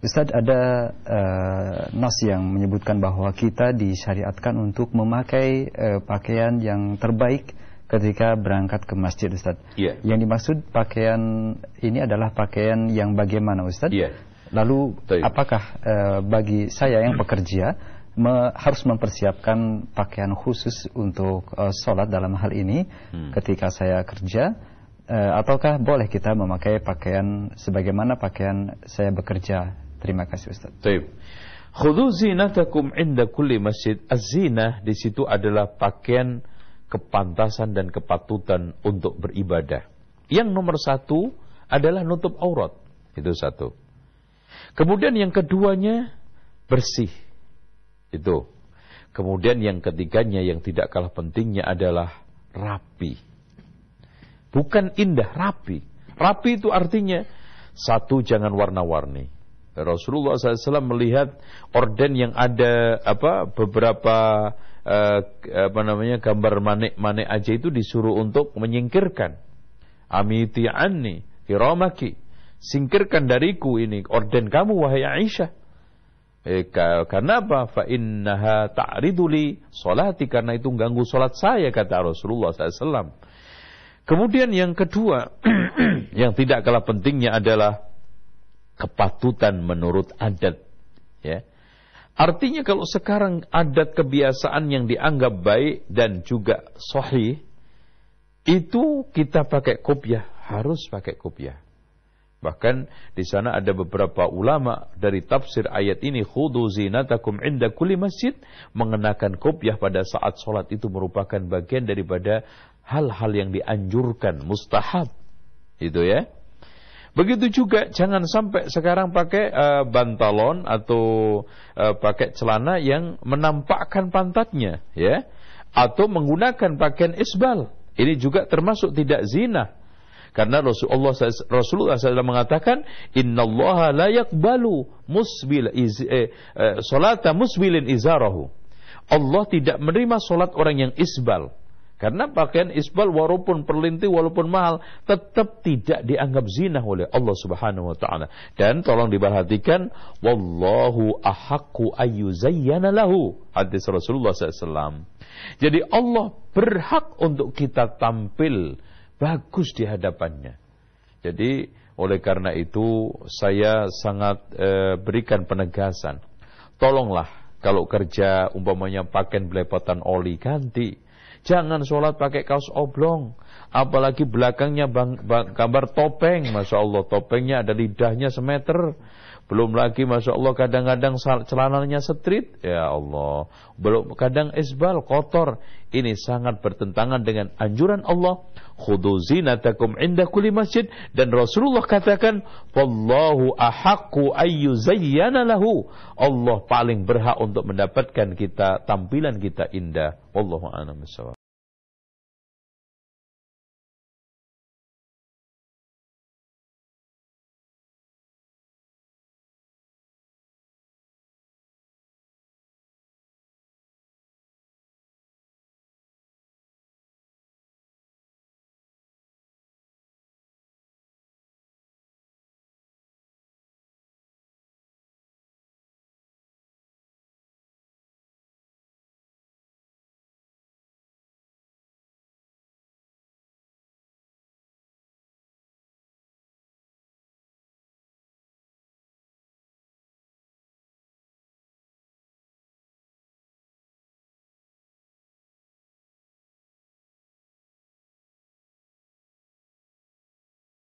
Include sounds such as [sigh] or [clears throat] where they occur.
Ustadz ada uh, nas yang menyebutkan bahwa kita disyariatkan untuk memakai uh, pakaian yang terbaik ketika berangkat ke masjid Ustadz. Yeah. Yang dimaksud pakaian ini adalah pakaian yang bagaimana Ustadz? Yeah. Lalu Taip. apakah uh, bagi saya yang pekerja me harus mempersiapkan pakaian khusus untuk uh, sholat dalam hal ini hmm. ketika saya kerja? ataukah boleh kita memakai pakaian sebagaimana pakaian saya bekerja Terima kasih Ustaz. Baik. Khudu zinatakum inda kulli masjid. az zina di situ adalah pakaian kepantasan dan kepatutan untuk beribadah. Yang nomor satu adalah nutup aurat. Itu satu. Kemudian yang keduanya bersih. Itu. Kemudian yang ketiganya yang tidak kalah pentingnya adalah rapi. Bukan indah, rapi. Rapi itu artinya satu jangan warna-warni. Rasulullah SAW melihat orden yang ada apa beberapa eh, apa namanya gambar manik-manik aja itu disuruh untuk menyingkirkan amiti anni kiramaki singkirkan dariku ini orden kamu wahai Aisyah eh, karena apa fa innaha ta'riduli salati karena itu ganggu salat saya kata Rasulullah SAW kemudian yang kedua [clears throat] yang tidak kalah pentingnya adalah kepatutan menurut adat. Ya. Artinya kalau sekarang adat kebiasaan yang dianggap baik dan juga sahih, itu kita pakai kopiah, harus pakai kopiah. Bahkan di sana ada beberapa ulama dari tafsir ayat ini khudu zinatakum inda kulli masjid mengenakan kopiah pada saat sholat itu merupakan bagian daripada hal-hal yang dianjurkan mustahab. Itu ya. Begitu juga jangan sampai sekarang pakai uh, bantalon atau uh, pakai celana yang menampakkan pantatnya, ya. Atau menggunakan pakaian isbal. Ini juga termasuk tidak zina. Karena Rasulullah Rasulullah SAW mengatakan, Inna Allah la yakbalu musbil iz, eh, eh, musbilin izarahu. Allah tidak menerima solat orang yang isbal. Karena pakaian isbal walaupun perlinti walaupun mahal tetap tidak dianggap zina oleh Allah Subhanahu wa taala. Dan tolong diperhatikan wallahu ahaqqu zayyana lahu hadis Rasulullah SAW. Jadi Allah berhak untuk kita tampil bagus di hadapannya. Jadi oleh karena itu saya sangat eh, berikan penegasan. Tolonglah kalau kerja umpamanya pakaian belepotan oli ganti Jangan sholat pakai kaos oblong. Apalagi belakangnya bang, bang, gambar topeng. Masya Allah, topengnya ada lidahnya semeter. Belum lagi Masya Allah kadang-kadang celananya setrit Ya Allah. Belum kadang esbal kotor. Ini sangat bertentangan dengan anjuran Allah. Khudu zinatakum inda kuli masjid. Dan Rasulullah katakan. Wallahu ahaku ayyu zayyana lahu. Allah paling berhak untuk mendapatkan kita tampilan kita indah. Wallahu a'lam